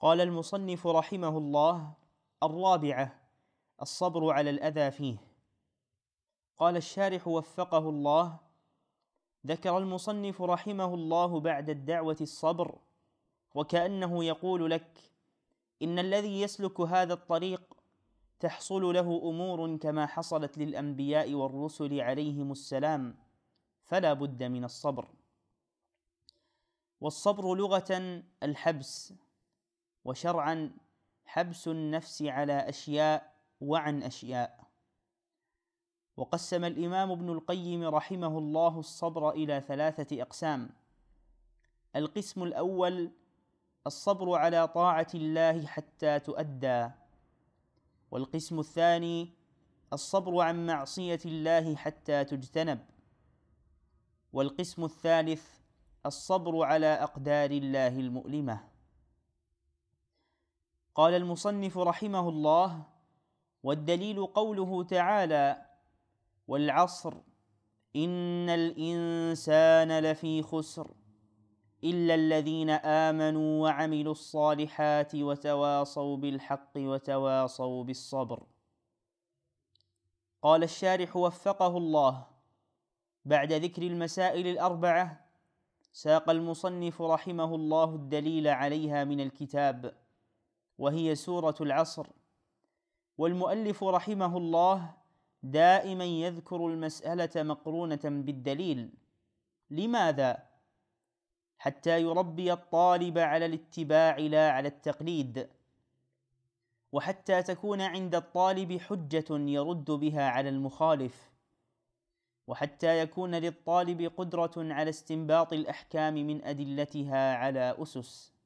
قال المصنف رحمه الله الرابعه الصبر على الاذى فيه قال الشارح وفقه الله ذكر المصنف رحمه الله بعد الدعوه الصبر وكانه يقول لك ان الذي يسلك هذا الطريق تحصل له امور كما حصلت للانبياء والرسل عليهم السلام فلا بد من الصبر والصبر لغه الحبس وشرعا حبس النفس على أشياء وعن أشياء وقسم الإمام ابن القيم رحمه الله الصبر إلى ثلاثة أقسام القسم الأول الصبر على طاعة الله حتى تؤدى والقسم الثاني الصبر عن معصية الله حتى تجتنب والقسم الثالث الصبر على أقدار الله المؤلمة قال المصنف رحمه الله والدليل قوله تعالى والعصر ان الانسان لفي خسر الا الذين امنوا وعملوا الصالحات وتواصوا بالحق وتواصوا بالصبر قال الشارح وفقه الله بعد ذكر المسائل الاربعه ساق المصنف رحمه الله الدليل عليها من الكتاب وهي سوره العصر والمؤلف رحمه الله دائما يذكر المساله مقرونه بالدليل لماذا حتى يربي الطالب على الاتباع لا على التقليد وحتى تكون عند الطالب حجه يرد بها على المخالف وحتى يكون للطالب قدره على استنباط الاحكام من ادلتها على اسس